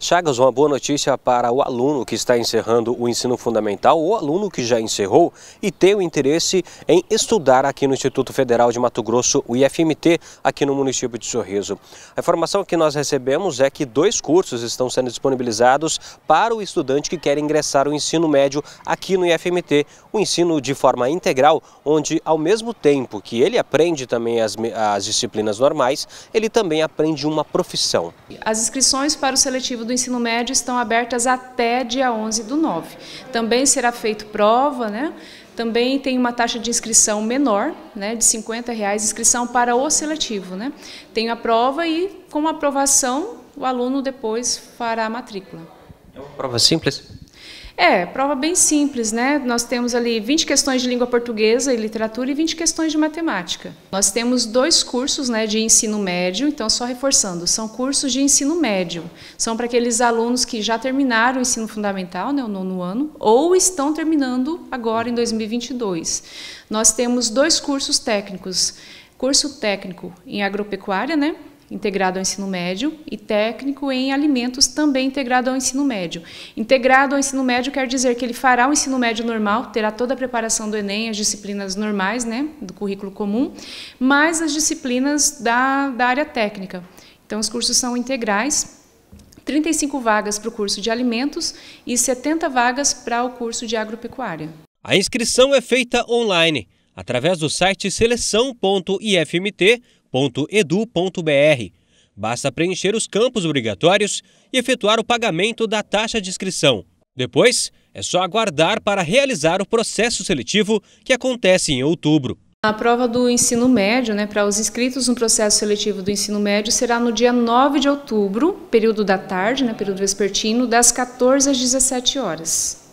Chagas, uma boa notícia para o aluno que está encerrando o ensino fundamental ou aluno que já encerrou e tem o interesse em estudar aqui no Instituto Federal de Mato Grosso, o IFMT, aqui no município de Sorriso. A informação que nós recebemos é que dois cursos estão sendo disponibilizados para o estudante que quer ingressar o ensino médio aqui no IFMT, o ensino de forma integral, onde ao mesmo tempo que ele aprende também as, as disciplinas normais, ele também aprende uma profissão. As inscrições para o seletivo do ensino médio estão abertas até dia 11 do 9. Também será feito prova, né? Também tem uma taxa de inscrição menor, né, de 50 reais, inscrição para o seletivo. Né? Tem a prova e, com a aprovação, o aluno depois fará a matrícula. É uma prova simples? É, prova bem simples, né? Nós temos ali 20 questões de língua portuguesa e literatura e 20 questões de matemática. Nós temos dois cursos né, de ensino médio, então só reforçando, são cursos de ensino médio. São para aqueles alunos que já terminaram o ensino fundamental, né, o nono ano, ou estão terminando agora em 2022. Nós temos dois cursos técnicos. Curso técnico em agropecuária, né? integrado ao ensino médio e técnico em alimentos também integrado ao ensino médio. Integrado ao ensino médio quer dizer que ele fará o ensino médio normal, terá toda a preparação do ENEM, as disciplinas normais, né, do currículo comum, mais as disciplinas da, da área técnica. Então os cursos são integrais 35 vagas para o curso de alimentos e 70 vagas para o curso de agropecuária. A inscrição é feita online, através do site seleção.ifmt.com www.edu.br. Basta preencher os campos obrigatórios e efetuar o pagamento da taxa de inscrição. Depois, é só aguardar para realizar o processo seletivo que acontece em outubro. A prova do ensino médio, né, para os inscritos no processo seletivo do ensino médio, será no dia 9 de outubro, período da tarde, né, período vespertino, das 14 às 17 horas.